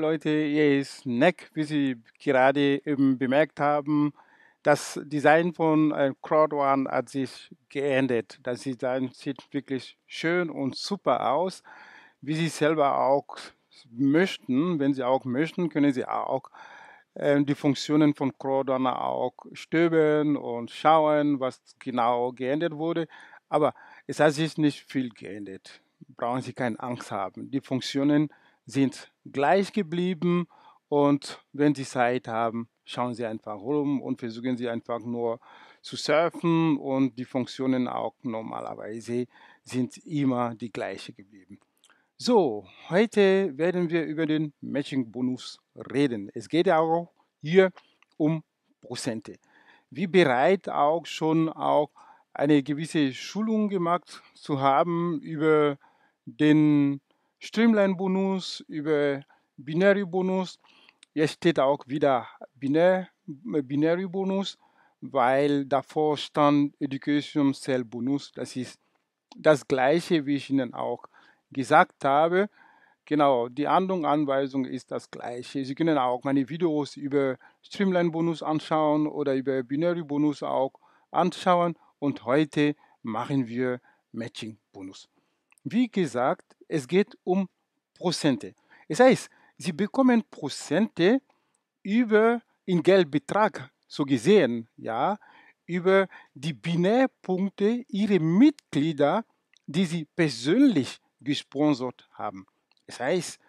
Leute, hier ist Neck, wie Sie gerade eben bemerkt haben. Das Design von äh, Crowd One hat sich geändert. Das Design sieht wirklich schön und super aus, wie Sie selber auch möchten. Wenn Sie auch möchten, können Sie auch ähm, die Funktionen von Crowd One auch stöbern und schauen, was genau geändert wurde. Aber es hat sich nicht viel geändert. Brauchen Sie keine Angst haben. Die Funktionen sind gleich geblieben und wenn Sie Zeit haben, schauen Sie einfach rum und versuchen Sie einfach nur zu surfen und die Funktionen auch normalerweise sind immer die gleiche geblieben. So, heute werden wir über den Matching-Bonus reden. Es geht auch hier um Prozente. Wie bereit auch schon auch eine gewisse Schulung gemacht zu haben über den Streamline-Bonus, über Binary-Bonus. Jetzt steht auch wieder Binär, äh, Binary-Bonus, weil davor stand Education Cell Bonus. Das ist das gleiche, wie ich Ihnen auch gesagt habe. Genau, die Anweisung ist das gleiche. Sie können auch meine Videos über Streamline-Bonus anschauen oder über Binary-Bonus auch anschauen. Und heute machen wir Matching-Bonus. Wie gesagt, es geht um Prozente. Das heißt, sie bekommen Prozente über in Geldbetrag so gesehen, ja, über die Binärpunkte ihrer Mitglieder, die sie persönlich gesponsert haben. Das heißt,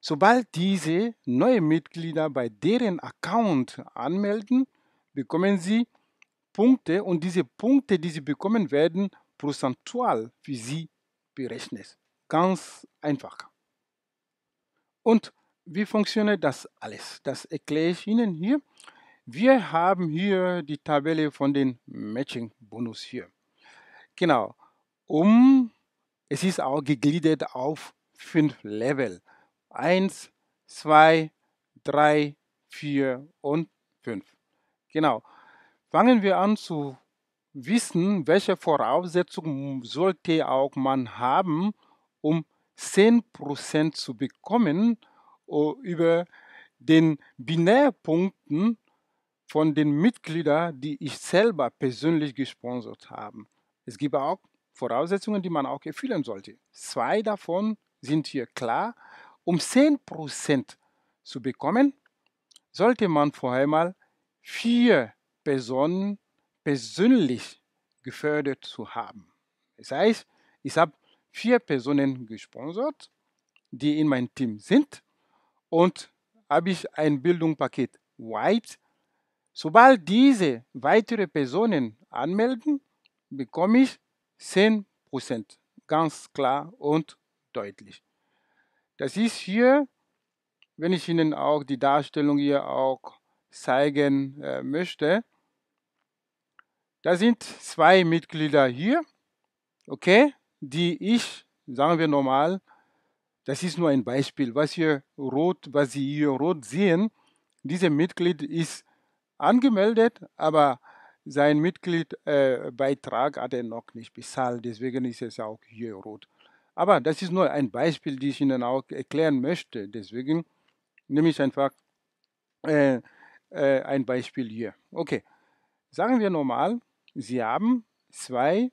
sobald diese neuen Mitglieder bei deren Account anmelden, bekommen sie Punkte und diese Punkte, die sie bekommen werden, prozentual für sie berechnet. Ganz einfach. Und wie funktioniert das alles? Das erkläre ich Ihnen hier. Wir haben hier die Tabelle von den Matching Bonus hier. Genau. Um, es ist auch gegliedert auf fünf Level. 1 2 3 4 und 5. Genau. Fangen wir an zu wissen, welche Voraussetzungen sollte auch man haben, um 10% zu bekommen über den Binärpunkten von den Mitgliedern, die ich selber persönlich gesponsert habe. Es gibt auch Voraussetzungen, die man auch erfüllen sollte. Zwei davon sind hier klar. Um 10% zu bekommen, sollte man vorher mal vier Personen persönlich gefördert zu haben. Das heißt, ich habe vier Personen gesponsert, die in meinem Team sind. Und habe ich ein Bildungspaket White. Sobald diese weitere Personen anmelden, bekomme ich 10%. Ganz klar und deutlich. Das ist hier, wenn ich Ihnen auch die Darstellung hier auch zeigen äh, möchte. Da sind zwei Mitglieder hier. Okay, die ich, sagen wir normal, das ist nur ein Beispiel, was wir rot, was Sie hier rot sehen, dieser Mitglied ist angemeldet, aber sein Mitgliedbeitrag äh, hat er noch nicht bezahlt, deswegen ist es auch hier rot. Aber das ist nur ein Beispiel, das ich Ihnen auch erklären möchte, deswegen nehme ich einfach äh, äh, ein Beispiel hier. Okay, sagen wir normal, Sie haben zwei,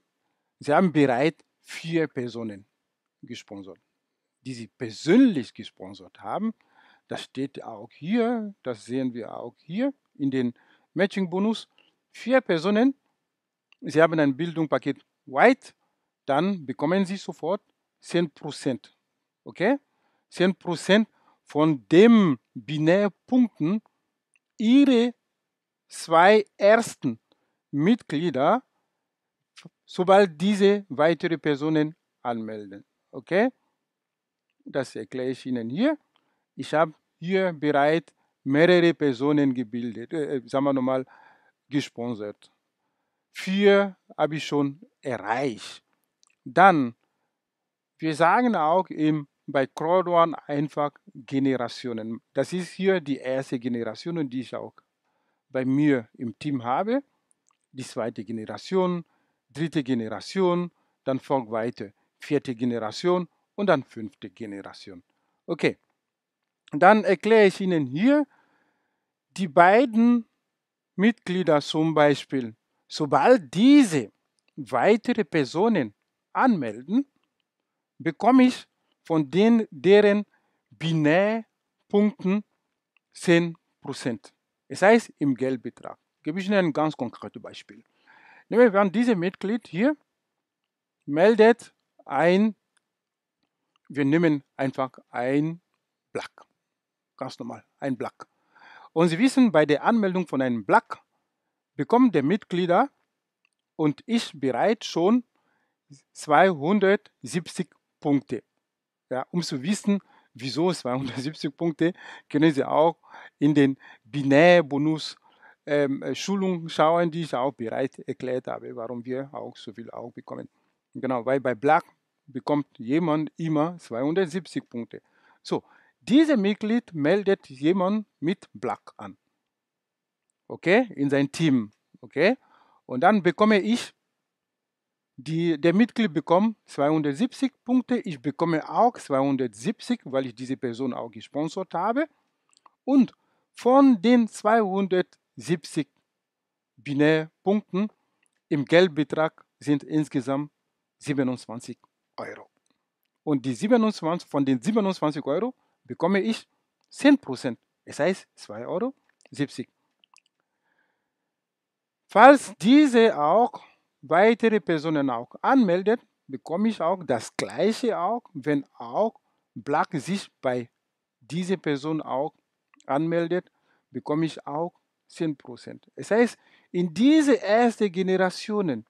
Sie haben bereit vier Personen gesponsert, die sie persönlich gesponsert haben. Das steht auch hier, das sehen wir auch hier in den Matching-Bonus. Vier Personen, sie haben ein Bildungspaket White, dann bekommen sie sofort 10%. Okay? 10% von dem Binärpunkten ihre zwei ersten Mitglieder sobald diese weitere Personen anmelden. Okay? Das erkläre ich Ihnen hier. Ich habe hier bereits mehrere Personen gebildet, äh, äh sagen wir nochmal, gesponsert. Vier habe ich schon erreicht. Dann, wir sagen auch im, bei CrowdOne einfach Generationen. Das ist hier die erste Generation, die ich auch bei mir im Team habe. Die zweite Generation, dritte Generation, dann folgt weiter vierte Generation und dann fünfte Generation. Okay, dann erkläre ich Ihnen hier die beiden Mitglieder zum Beispiel. Sobald diese weitere Personen anmelden, bekomme ich von den, deren Binärpunkten 10%. Es das heißt im Geldbetrag. Gebe ich Ihnen ein ganz konkretes Beispiel. Nehmen wir an, dieses Mitglied hier meldet ein, wir nehmen einfach ein Black. Ganz normal, ein Black. Und Sie wissen, bei der Anmeldung von einem Black bekommt der Mitglieder und ich bereits schon 270 Punkte. Ja, um zu wissen, wieso 270 Punkte, können Sie auch in den Binärbonus bonus ähm, äh, Schulung schauen, die ich auch bereit erklärt habe, warum wir auch so viel auch bekommen. Genau, weil bei Black bekommt jemand immer 270 Punkte. So, dieser Mitglied meldet jemand mit Black an. Okay, in sein Team. Okay, und dann bekomme ich, die, der Mitglied bekommt 270 Punkte. Ich bekomme auch 270, weil ich diese Person auch gesponsert habe. Und von den 270 70 Binärpunkten. Im Geldbetrag sind insgesamt 27 Euro. Und die 27, von den 27 Euro bekomme ich 10 Prozent. Das heißt 2,70 Euro. Falls diese auch weitere Personen auch anmeldet, bekomme ich auch das gleiche auch, wenn auch Black sich bei dieser Person auch anmeldet, bekomme ich auch 10%. Das heißt, in diese ersten Generationen,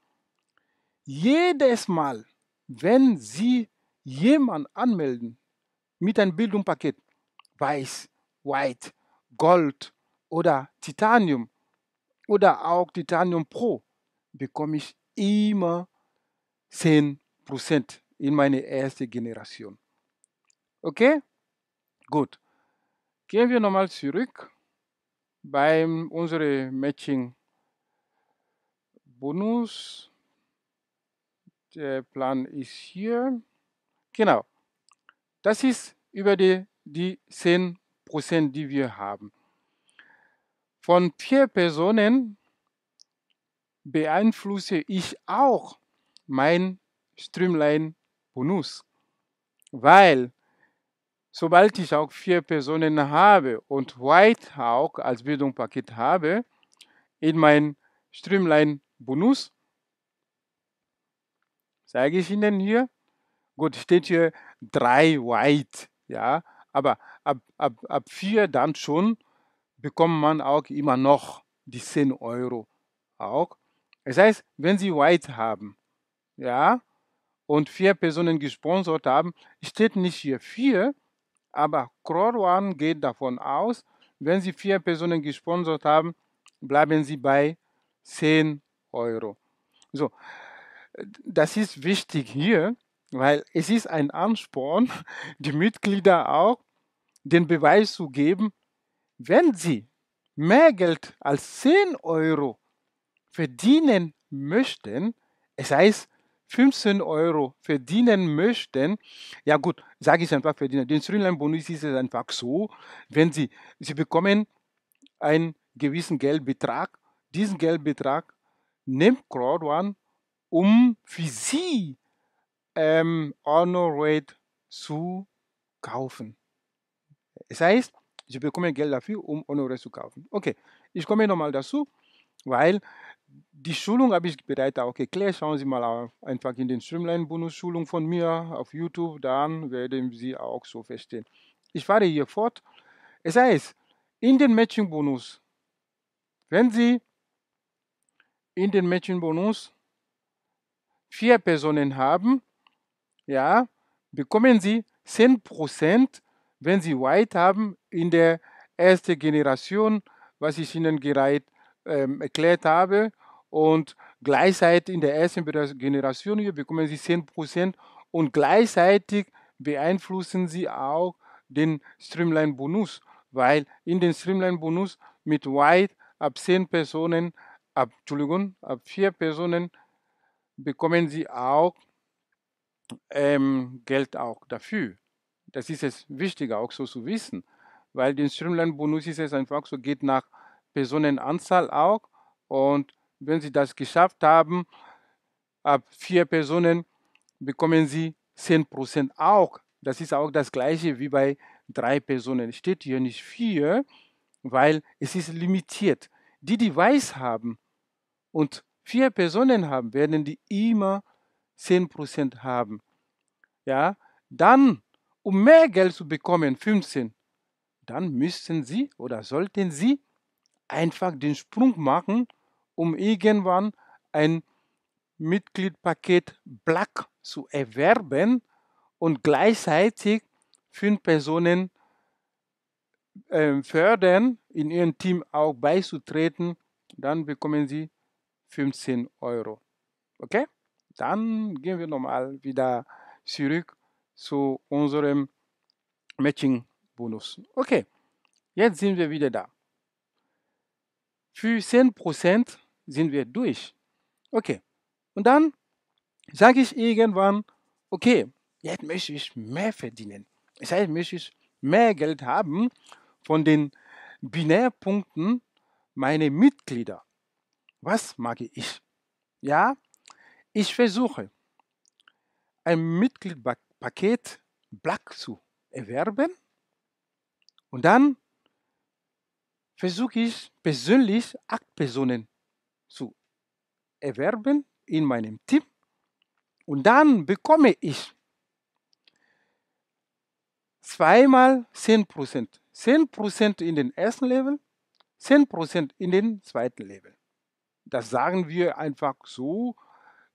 jedes Mal, wenn Sie jemanden anmelden mit einem Bildungspaket, weiß, white, gold oder Titanium oder auch Titanium Pro, bekomme ich immer 10% in meine erste Generation. Okay? Gut. Gehen wir nochmal zurück beim unsere Matching Bonus. Der Plan ist hier. Genau. Das ist über die, die 10%, die wir haben. Von vier Personen beeinflusse ich auch mein Streamline-Bonus, weil sobald ich auch vier Personen habe und White auch als Bildungspaket habe, in mein Streamline Bonus, zeige ich Ihnen hier, gut, steht hier drei White, ja, aber ab, ab, ab vier dann schon bekommt man auch immer noch die 10 Euro auch. Das heißt, wenn Sie White haben, ja, und vier Personen gesponsert haben, steht nicht hier vier, aber Crorwan geht davon aus, wenn Sie vier Personen gesponsert haben, bleiben Sie bei 10 Euro. So, das ist wichtig hier, weil es ist ein Ansporn, die Mitglieder auch den Beweis zu geben, wenn sie mehr Geld als 10 Euro verdienen möchten, es heißt, 15 Euro verdienen möchten, ja gut, sage ich einfach verdienen. Den Sri-Lankan-Bonus ist es einfach so, wenn sie, sie bekommen einen gewissen Geldbetrag, diesen Geldbetrag nimmt Crowd CrowdOne, um für sie ähm, Honor Rate zu kaufen. Das heißt, sie bekommen Geld dafür, um Honor Rate zu kaufen. Okay, ich komme nochmal dazu, weil die Schulung habe ich bereits auch erklärt. Schauen Sie mal einfach in den Streamline-Bonus-Schulung von mir auf YouTube, dann werden Sie auch so verstehen. Ich fahre hier fort. Es heißt, in den Matching-Bonus, wenn Sie in den Matching-Bonus vier Personen haben, ja, bekommen Sie 10%, wenn Sie White haben, in der ersten Generation, was ich Ihnen gerade ähm, erklärt habe und gleichzeitig in der ersten Generation hier bekommen sie 10% und gleichzeitig beeinflussen sie auch den Streamline-Bonus, weil in den Streamline-Bonus mit White ab 10 Personen, ab, Entschuldigung, ab 4 Personen bekommen sie auch ähm, Geld auch dafür. Das ist es wichtig auch so zu wissen, weil den Streamline-Bonus ist es einfach so, geht nach Personenanzahl auch und wenn Sie das geschafft haben, ab vier Personen bekommen Sie 10% auch. Das ist auch das gleiche wie bei drei Personen. Es Steht hier nicht vier, weil es ist limitiert. Die, die weiß haben und vier Personen haben, werden die immer 10% haben. Ja, dann, um mehr Geld zu bekommen, 15, dann müssen Sie oder sollten Sie einfach den Sprung machen um irgendwann ein Mitgliedpaket Black zu erwerben und gleichzeitig fünf Personen ähm, fördern, in ihrem Team auch beizutreten, dann bekommen sie 15 Euro. Okay? Dann gehen wir nochmal wieder zurück zu unserem Matching-Bonus. Okay, jetzt sind wir wieder da. Für 10% sind wir durch. Okay. Und dann sage ich irgendwann, okay, jetzt möchte ich mehr verdienen. Das heißt, möchte ich mehr Geld haben von den Binärpunkten meiner Mitglieder. Was mag ich? Ja, ich versuche, ein Mitgliedpaket Black zu erwerben und dann versuche ich persönlich acht Personen zu erwerben in meinem Team und dann bekomme ich zweimal 10%. 10% in den ersten Level, 10% in den zweiten Level. Das sagen wir einfach so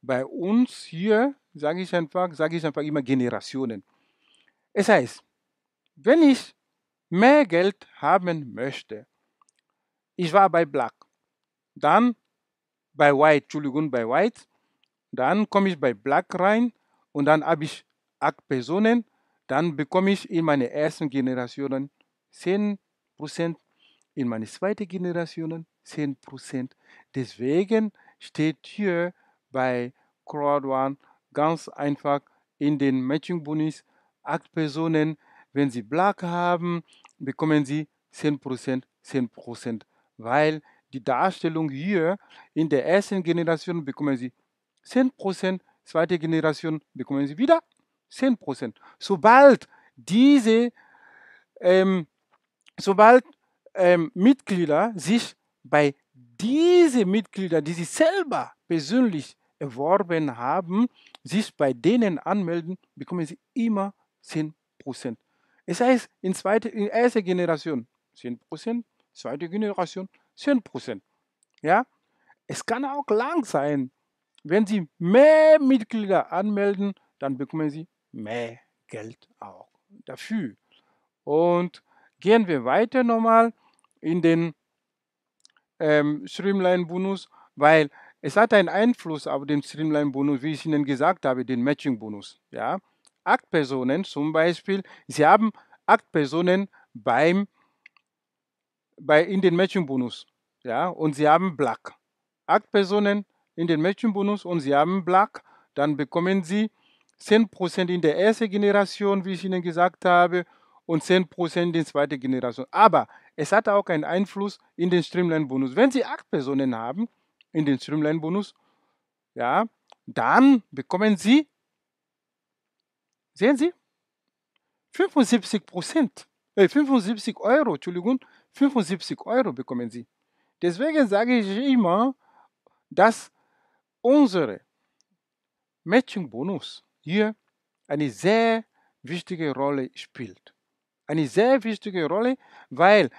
bei uns hier, sage ich einfach, sage ich einfach immer Generationen. Es heißt, wenn ich mehr Geld haben möchte, ich war bei Black, dann bei White, Entschuldigung, bei White. Dann komme ich bei Black rein und dann habe ich acht Personen. Dann bekomme ich in meiner ersten Generation 10%, in meiner zweiten Generation 10%. Deswegen steht hier bei Crowd ganz einfach in den Matching Bonus acht Personen. Wenn sie Black haben, bekommen sie 10%, 10%, weil die Darstellung hier in der ersten Generation bekommen Sie 10%, zweite Generation bekommen Sie wieder 10%. Sobald diese ähm, sobald ähm, Mitglieder sich bei diesen Mitgliedern, die sie selber persönlich erworben haben, sich bei denen anmelden, bekommen sie immer 10%. Es heißt, in, zweite, in erster Generation 10%, zweite Generation 10%. Ja? Es kann auch lang sein. Wenn Sie mehr Mitglieder anmelden, dann bekommen Sie mehr Geld auch dafür. Und gehen wir weiter nochmal in den ähm, Streamline-Bonus, weil es hat einen Einfluss auf den Streamline-Bonus, wie ich Ihnen gesagt habe, den Matching-Bonus. Ja? Acht Personen zum Beispiel, Sie haben acht Personen beim bei, in den Matching-Bonus. Ja, und sie haben Black. Acht Personen in den Matching-Bonus und sie haben Black, dann bekommen sie 10% in der ersten Generation, wie ich Ihnen gesagt habe, und 10% in der zweiten Generation. Aber es hat auch einen Einfluss in den Streamline-Bonus. Wenn Sie acht Personen haben in den Streamline-Bonus, ja, dann bekommen Sie, sehen Sie, 75 äh, 75 Euro, Entschuldigung, 75 Euro bekommen sie. Deswegen sage ich immer, dass unsere Matching-Bonus hier eine sehr wichtige Rolle spielt. Eine sehr wichtige Rolle, weil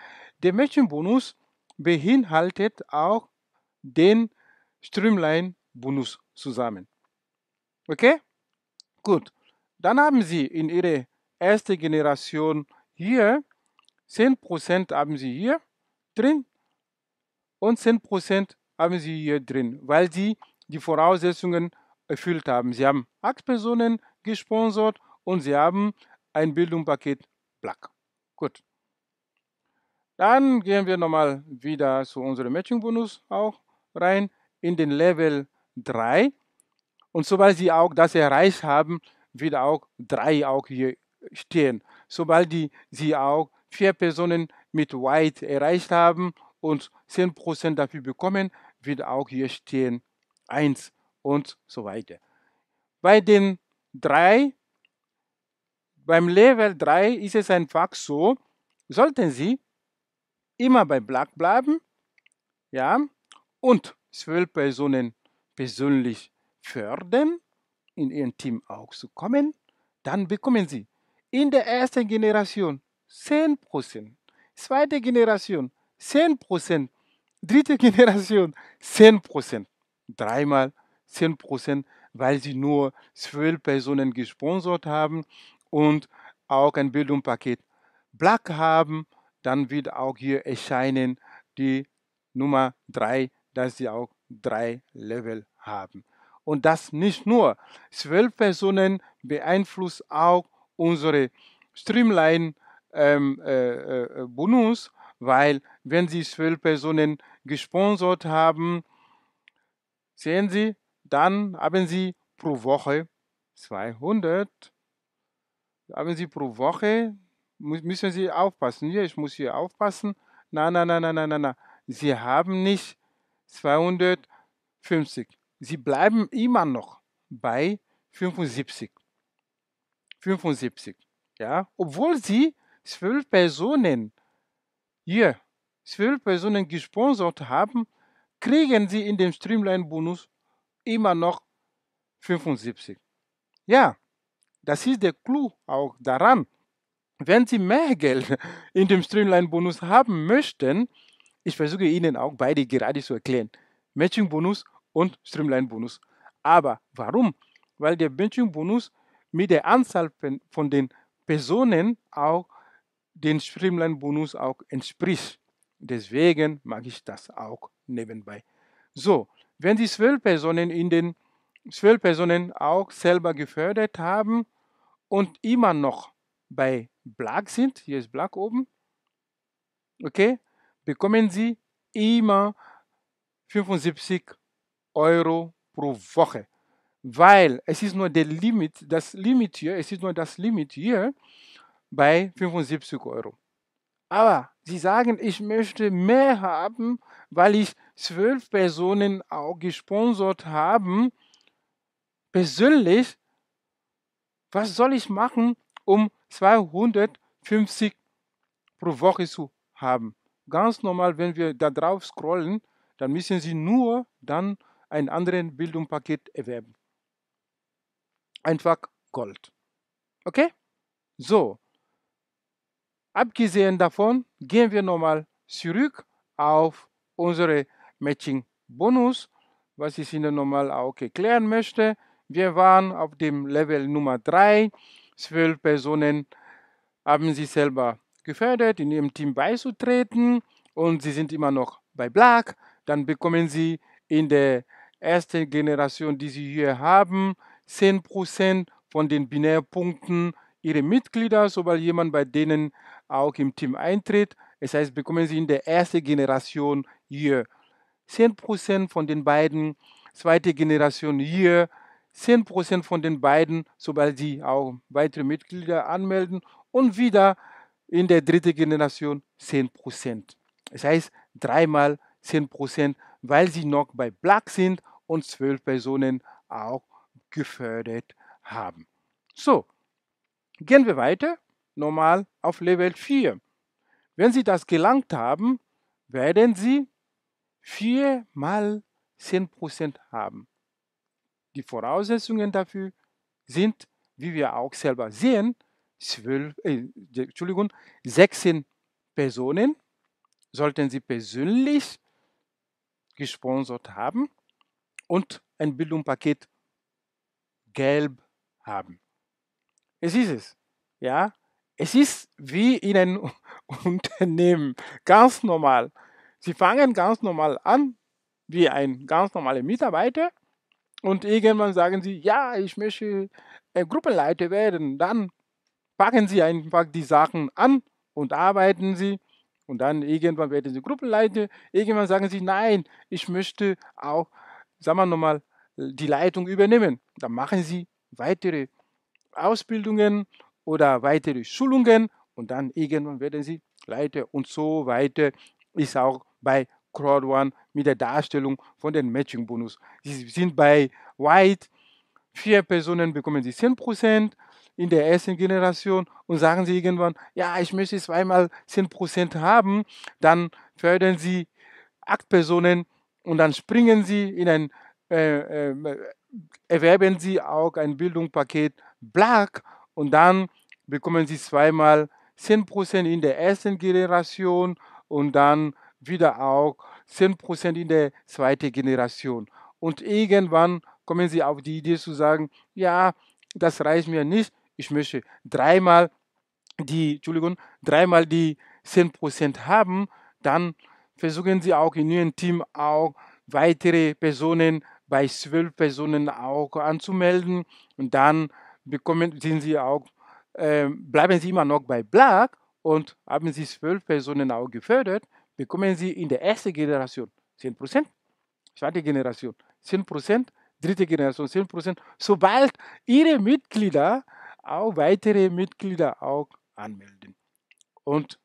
der Matching-Bonus beinhaltet auch den Streamline-Bonus zusammen. Okay? Gut. Dann haben Sie in Ihrer ersten Generation hier 10% haben sie hier drin und 10% haben sie hier drin, weil sie die Voraussetzungen erfüllt haben. Sie haben acht Personen gesponsert und sie haben ein Bildungspaket Black. Gut. Dann gehen wir nochmal wieder zu unserem Matching-Bonus auch rein in den Level 3. Und sobald Sie auch das erreicht haben, wird auch 3 auch hier stehen. Sobald die, Sie auch vier Personen mit White erreicht haben und 10% dafür bekommen, wird auch hier stehen 1 und so weiter. Bei den drei, beim Level 3 ist es einfach so, sollten Sie immer bei Black bleiben ja, und zwölf Personen persönlich fördern, in Ihrem Team auch zu kommen, dann bekommen Sie in der ersten Generation 10 Zweite Generation 10 Dritte Generation 10 Dreimal 10 weil sie nur zwölf Personen gesponsert haben und auch ein Bildungspaket Black haben. Dann wird auch hier erscheinen die Nummer 3, dass sie auch drei Level haben. Und das nicht nur. Zwölf Personen beeinflussen auch unsere Streamline ähm, äh, äh, äh, Bonus, weil wenn Sie zwölf Personen gesponsert haben, sehen Sie, dann haben Sie pro Woche 200. Haben Sie pro Woche, müssen Sie aufpassen. Hier, ich muss hier aufpassen. Nein, nein, nein, nein, nein, nein. na. Sie haben nicht 250. Sie bleiben immer noch bei 75. 75. Ja, obwohl Sie zwölf Personen hier zwölf Personen gesponsert haben, kriegen sie in dem Streamline-Bonus immer noch 75. Ja, das ist der Clou auch daran. Wenn Sie mehr Geld in dem Streamline-Bonus haben möchten, ich versuche Ihnen auch beide gerade zu erklären. Matching-Bonus und Streamline-Bonus. Aber warum? Weil der Matching-Bonus mit der Anzahl von den Personen auch den Streamline-Bonus auch entspricht. Deswegen mag ich das auch nebenbei. So, wenn Sie zwölf Personen in den zwölf Personen auch selber gefördert haben und immer noch bei Black sind, hier ist Black oben, okay, bekommen Sie immer 75 Euro pro Woche, weil es ist nur der Limit, das Limit hier, es ist nur das Limit hier, bei 75 Euro. Aber sie sagen, ich möchte mehr haben, weil ich zwölf Personen auch gesponsert habe. Persönlich, was soll ich machen, um 250 pro Woche zu haben? Ganz normal, wenn wir da drauf scrollen, dann müssen Sie nur dann ein anderes Bildungspaket erwerben. Einfach Gold. Okay? So, Abgesehen davon gehen wir nochmal zurück auf unsere Matching-Bonus, was ich Ihnen nochmal auch erklären möchte. Wir waren auf dem Level Nummer 3. Zwölf Personen haben sich selber gefördert, in ihrem Team beizutreten und sie sind immer noch bei Black. Dann bekommen sie in der ersten Generation, die sie hier haben, 10% von den Binärpunkten ihre Mitglieder, sobald jemand bei denen auch im Team eintritt. Das heißt, bekommen sie in der ersten Generation hier 10% von den beiden, zweite Generation hier 10% von den beiden, sobald sie auch weitere Mitglieder anmelden und wieder in der dritten Generation 10%. Das heißt, dreimal 10%, weil sie noch bei Black sind und zwölf Personen auch gefördert haben. So, Gehen wir weiter, nochmal auf Level 4. Wenn Sie das gelangt haben, werden Sie 4 mal 10% haben. Die Voraussetzungen dafür sind, wie wir auch selber sehen, 12, äh, Entschuldigung, 16 Personen sollten Sie persönlich gesponsert haben und ein Bildungspaket gelb haben. Es ist es. Ja, es ist wie in einem Unternehmen, ganz normal. Sie fangen ganz normal an, wie ein ganz normaler Mitarbeiter. Und irgendwann sagen sie, ja, ich möchte äh, Gruppenleiter werden. Dann packen sie einfach die Sachen an und arbeiten sie. Und dann irgendwann werden sie Gruppenleiter. Irgendwann sagen sie, nein, ich möchte auch, sagen wir nochmal, die Leitung übernehmen. Dann machen sie weitere Ausbildungen oder weitere Schulungen und dann irgendwann werden sie Leiter und so weiter ist auch bei Crowd One mit der Darstellung von den Matching-Bonus. Sie sind bei White, vier Personen bekommen sie 10% in der ersten Generation und sagen sie irgendwann, ja, ich möchte zweimal 10% haben, dann fördern sie acht Personen und dann springen sie in ein, äh, äh, erwerben sie auch ein Bildungspaket Black und dann bekommen sie zweimal 10% in der ersten Generation und dann wieder auch 10% in der zweiten Generation. Und irgendwann kommen sie auf die Idee zu sagen, ja, das reicht mir nicht, ich möchte dreimal die, Entschuldigung, dreimal die 10% haben, dann versuchen sie auch in ihrem Team auch weitere Personen bei zwölf Personen auch anzumelden und dann bekommen, sind sie auch, äh, bleiben sie immer noch bei Black und haben sie zwölf Personen auch gefördert, bekommen sie in der ersten Generation 10%, zweite Generation 10%, dritte Generation 10%, sobald ihre Mitglieder auch weitere Mitglieder auch anmelden. Und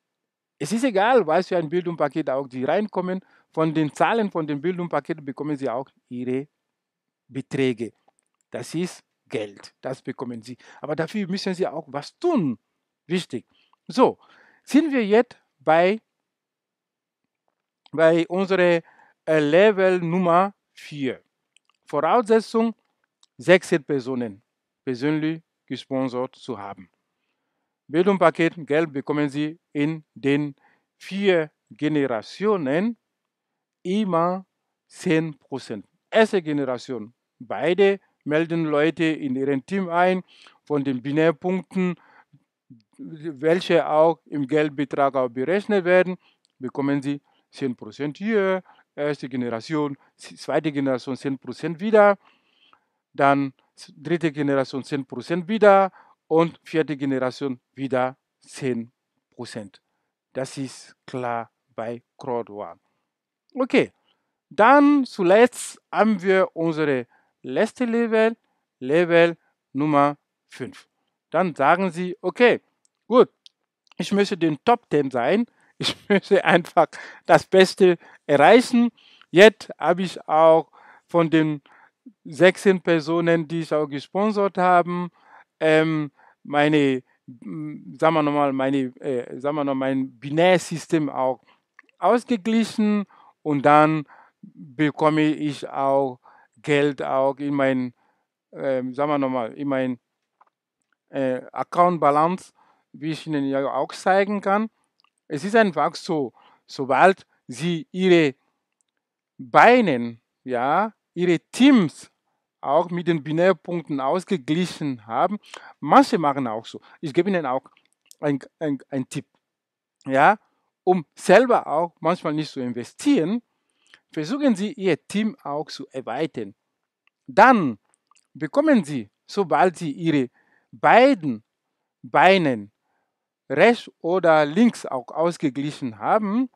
es ist egal, was für ein Bildungspaket auch sie reinkommen, von den Zahlen von dem Bildungspaket bekommen sie auch ihre Beträge. Das ist Geld. Das bekommen sie. Aber dafür müssen sie auch was tun. Wichtig. So, sind wir jetzt bei, bei unserer äh, Level Nummer 4. Voraussetzung, 16 Personen persönlich gesponsert zu haben. Bildungspaket Geld bekommen Sie in den vier Generationen immer 10%. Erste Generation beide melden Leute in ihren Team ein von den Binärpunkten, welche auch im Geldbetrag auch berechnet werden, bekommen sie 10% hier, erste Generation, zweite Generation 10% wieder, dann dritte Generation 10% wieder und vierte Generation wieder 10%. Das ist klar bei CrowdOne. Okay, dann zuletzt haben wir unsere letzte Level, Level Nummer 5. Dann sagen Sie, okay, gut, ich möchte den Top 10 sein, ich möchte einfach das Beste erreichen. Jetzt habe ich auch von den 16 Personen, die ich auch gesponsert habe, ähm, meine, mm, sagen wir nochmal, meine, äh, sagen wir noch mein Binärsystem auch ausgeglichen und dann bekomme ich auch Geld auch in mein, äh, sagen wir nochmal, in mein äh, Account Balance, wie ich Ihnen ja auch zeigen kann. Es ist einfach so, sobald Sie Ihre Beinen, ja, Ihre Teams auch mit den Binärpunkten ausgeglichen haben, manche machen auch so. Ich gebe Ihnen auch einen Tipp, ja, um selber auch manchmal nicht zu investieren, versuchen Sie, Ihr Team auch zu erweitern. Dann bekommen Sie, sobald Sie Ihre beiden Beinen rechts oder links auch ausgeglichen haben,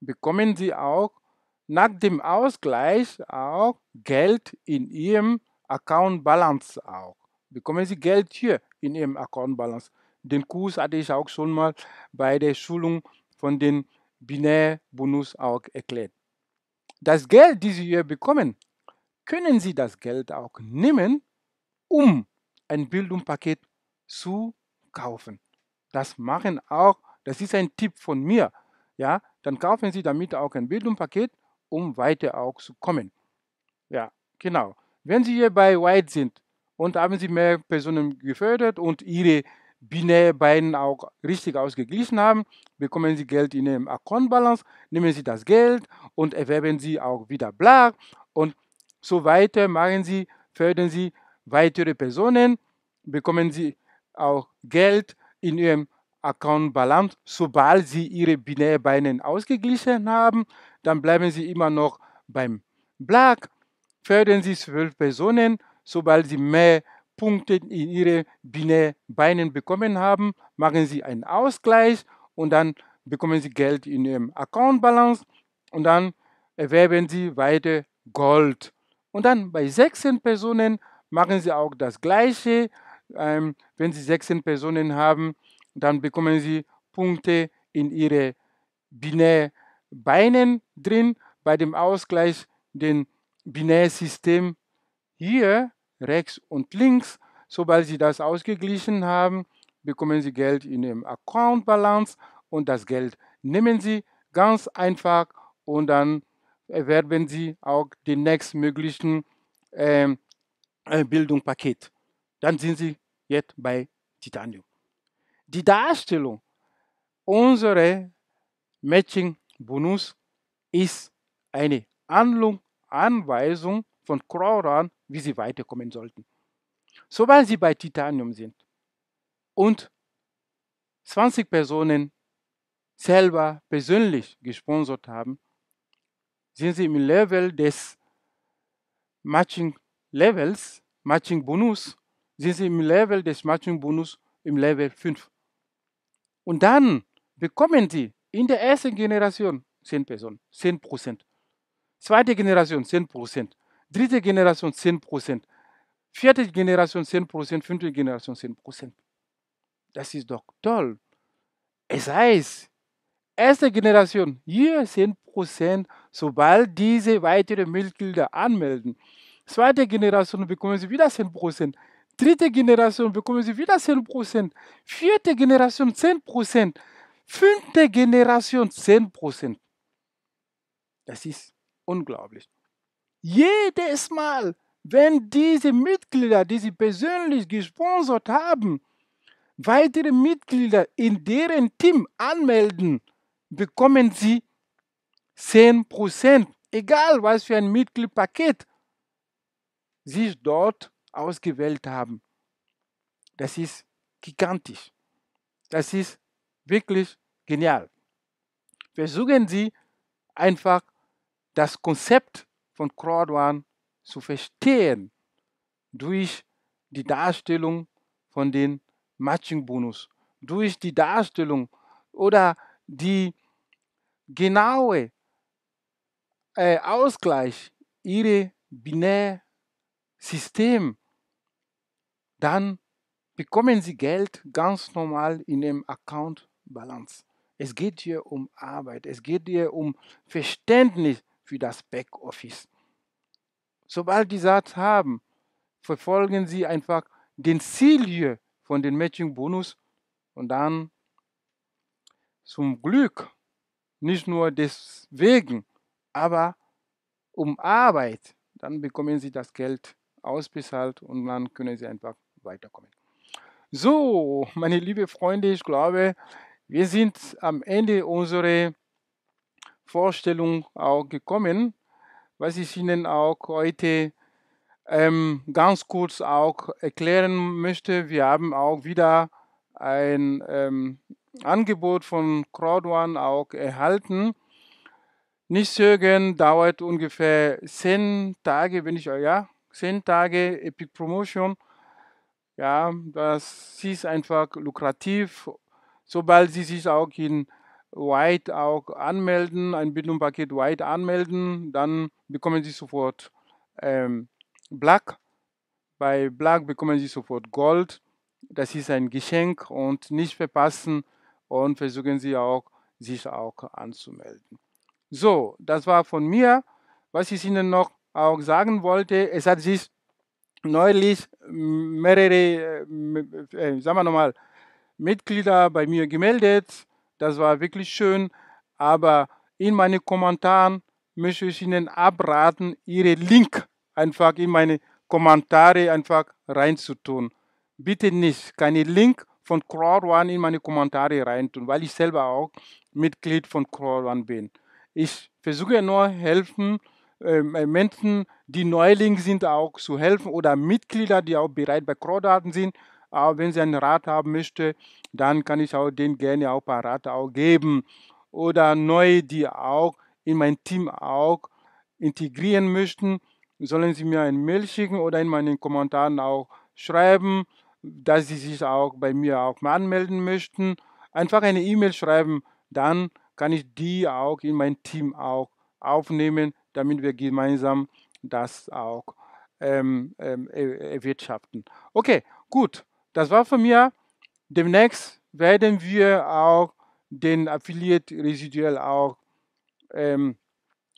bekommen Sie auch nach dem Ausgleich auch Geld in Ihrem Account Balance auch. Bekommen Sie Geld hier in Ihrem Account Balance. Den Kurs hatte ich auch schon mal bei der Schulung von den Binärbonus auch erklärt das Geld, das sie hier bekommen, können sie das Geld auch nehmen, um ein Bildungspaket zu kaufen. Das machen auch, das ist ein Tipp von mir. Ja, dann kaufen Sie damit auch ein Bildungspaket, um weiter auch zu kommen. Ja, genau. Wenn Sie hier bei White sind und haben Sie mehr Personen gefördert und Ihre Binärbeinen auch richtig ausgeglichen haben, bekommen Sie Geld in Ihrem Account-Balance, nehmen Sie das Geld und erwerben Sie auch wieder bla und so weiter machen Sie, fördern Sie weitere Personen, bekommen Sie auch Geld in Ihrem Account-Balance, sobald Sie Ihre Binärbeinen ausgeglichen haben, dann bleiben Sie immer noch beim Black, fördern Sie zwölf Personen, sobald Sie mehr Punkte in ihre Binärbeinen bekommen haben, machen sie einen Ausgleich und dann bekommen sie Geld in ihrem Account Balance und dann erwerben sie weiter Gold. Und dann bei 16 Personen machen sie auch das Gleiche. Ähm, wenn sie 16 Personen haben, dann bekommen sie Punkte in ihre Binärbeinen drin. Bei dem Ausgleich den Binärsystem hier rechts und links. Sobald Sie das ausgeglichen haben, bekommen Sie Geld in Ihrem Account Balance und das Geld nehmen Sie ganz einfach und dann erwerben Sie auch den nächstmöglichen ähm, äh, Bildungspaket. Dann sind Sie jetzt bei Titanium. Die Darstellung unserer Matching-Bonus ist eine Handlung, Anweisung von Croran, wie sie weiterkommen sollten. Sobald sie bei Titanium sind und 20 Personen selber persönlich gesponsert haben, sind sie im Level des Matching Levels, Matching Bonus, sind sie im Level des Matching Bonus im Level 5. Und dann bekommen sie in der ersten Generation 10 Personen, 10 Prozent. Zweite Generation 10 Prozent. Dritte Generation 10%. Vierte Generation 10%, fünfte Generation 10%. Das ist doch toll. Es heißt, erste Generation hier 10%, sobald diese weiteren Mitglieder anmelden. Zweite Generation bekommen sie wieder 10%. Dritte Generation bekommen sie wieder 10%. Vierte Generation 10%. Fünfte Generation 10%. Das ist unglaublich. Jedes Mal, wenn diese Mitglieder, die sie persönlich gesponsert haben, weitere Mitglieder in deren Team anmelden, bekommen sie 10%, egal was für ein Mitgliedpaket sich dort ausgewählt haben. Das ist gigantisch. Das ist wirklich genial. Versuchen Sie einfach das Konzept von Kordwan zu verstehen durch die Darstellung von den Matching-Bonus, durch die Darstellung oder die genaue äh, Ausgleich ihrer Binärsystem, dann bekommen sie Geld ganz normal in dem Account Balance. Es geht hier um Arbeit, es geht hier um Verständnis für das Backoffice. Sobald die Saat haben, verfolgen sie einfach den Ziel hier von den Matching-Bonus und dann zum Glück nicht nur deswegen, aber um Arbeit. Dann bekommen sie das Geld ausbezahlt und dann können sie einfach weiterkommen. So, meine liebe Freunde, ich glaube, wir sind am Ende unserer Vorstellung auch gekommen, was ich Ihnen auch heute ähm, ganz kurz auch erklären möchte. Wir haben auch wieder ein ähm, Angebot von CrowdOne auch erhalten. Nicht zögern, dauert ungefähr zehn Tage, wenn ich ja, zehn Tage Epic Promotion. Ja, das ist einfach lukrativ. Sobald Sie sich auch in White auch anmelden, ein Bildungspaket White anmelden, dann bekommen Sie sofort ähm, Black. Bei Black bekommen Sie sofort Gold. Das ist ein Geschenk und nicht verpassen und versuchen Sie auch, sich auch anzumelden. So, das war von mir. Was ich Ihnen noch auch sagen wollte, es hat sich neulich mehrere, äh, äh sagen wir nochmal, Mitglieder bei mir gemeldet das war wirklich schön. Aber in meinen Kommentaren möchte ich Ihnen abraten, Ihre Link einfach in meine Kommentare einfach reinzutun. Bitte nicht, keine Link von Crowd CrowdOne in meine Kommentare reintun, weil ich selber auch Mitglied von Crowd CrowdOne bin. Ich versuche nur helfen, ähm, äh, Menschen, die Neuling sind, auch zu helfen oder Mitglieder, die auch bereit bei CrowdOne sind, aber wenn Sie einen Rat haben möchte, dann kann ich auch den gerne auch ein paar Rate auch geben. Oder neu, die auch in mein Team auch integrieren möchten, sollen Sie mir ein Mail schicken oder in meinen Kommentaren auch schreiben, dass Sie sich auch bei mir auch mal anmelden möchten. Einfach eine E-Mail schreiben, dann kann ich die auch in mein Team auch aufnehmen, damit wir gemeinsam das auch ähm, ähm, e-, erwirtschaften. Okay, gut. Das war von mir. Demnächst werden wir auch den Affiliate residuell auch ähm,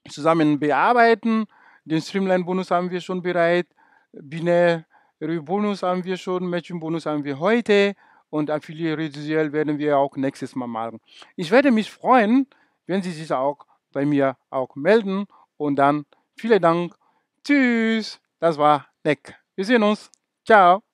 zusammen bearbeiten. Den Streamline-Bonus haben wir schon bereit, Binär-Bonus haben wir schon, Matching-Bonus haben wir heute und Affiliate residuell werden wir auch nächstes Mal machen. Ich werde mich freuen, wenn Sie sich auch bei mir auch melden und dann vielen Dank. Tschüss, das war Nick. Wir sehen uns. Ciao.